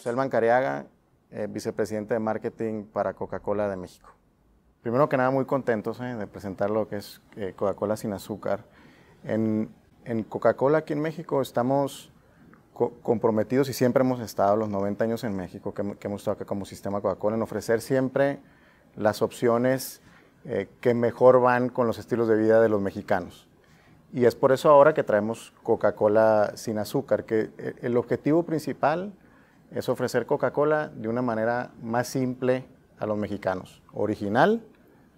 Selman Cariaga, eh, vicepresidente de marketing para Coca-Cola de México. Primero que nada, muy contentos eh, de presentar lo que es eh, Coca-Cola sin azúcar. En, Coca-Cola aquí en México estamos comprometidos y siempre hemos estado los 90 años en México que, que hemos estado acá como sistema Coca-Cola en ofrecer siempre las opciones que mejor van con los estilos de vida de los mexicanos. Y es por eso ahora que traemos Coca-Cola sin azúcar, que eh, el objetivo principal es ofrecer Coca-Cola de una manera más simple a los mexicanos, original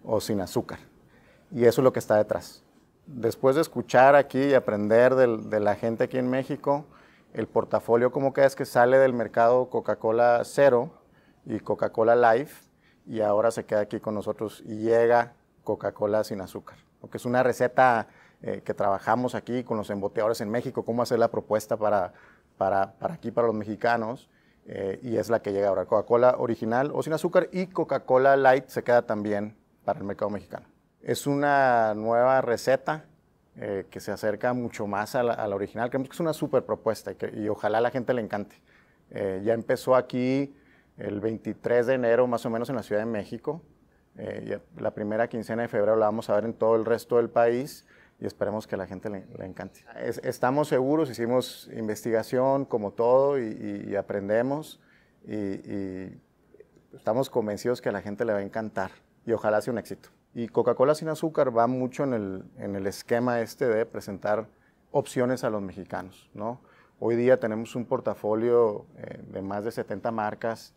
o sin azúcar. Y eso es lo que está detrás. Después de escuchar aquí y aprender de, la gente aquí en México, el portafolio como que es que sale del mercado Coca-Cola Cero y Coca-Cola Life y ahora se queda aquí con nosotros y llega Coca-Cola sin azúcar, porque es una receta eh, que trabajamos aquí con los emboteadores en México, cómo hacer la propuesta para, aquí, para los mexicanos, eh, y es la que llega ahora. Coca-Cola original o sin azúcar y Coca-Cola Light se queda también para el mercado mexicano. Es una nueva receta eh, que se acerca mucho más a la, original. Creemos que es una super propuesta y, ojalá a la gente le encante. ya empezó aquí el 23 de enero, más o menos, en la Ciudad de México. Eh, la primera quincena de febrero la vamos a ver en todo el resto del país y esperemos que a la gente le, encante. estamos seguros, hicimos investigación como todo y, aprendemos y, estamos convencidos que a la gente le va a encantar y ojalá sea un éxito. Y Coca-Cola sin azúcar va mucho en el, en el esquema este de presentar opciones a los mexicanos, ¿no? Hoy día tenemos un portafolio eh, de más de 70 marcas,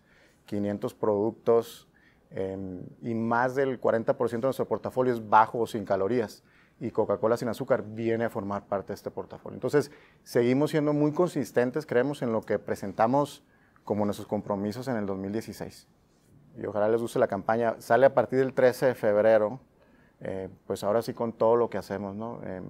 500 productos em, y más del 40% de nuestro portafolio es bajo o sin calorías y Coca-Cola sin azúcar viene a formar parte de este portafolio. Entonces, seguimos siendo muy consistentes, creemos, en lo que presentamos como nuestros compromisos en el 2016. Y ojalá les guste la campaña. Sale a partir del 13 de febrero, eh, pues ahora sí con todo lo que hacemos, ¿no? Em,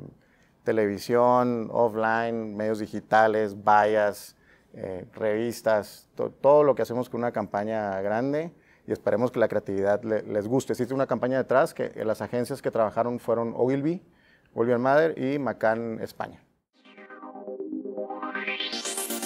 televisión, offline, medios digitales, vallas, eh, revistas, todo lo que hacemos con una campaña grande y esperemos que la creatividad les guste. Existe una campaña detrás que las agencias que trabajaron fueron Ogilvy, William Mather y Macan España.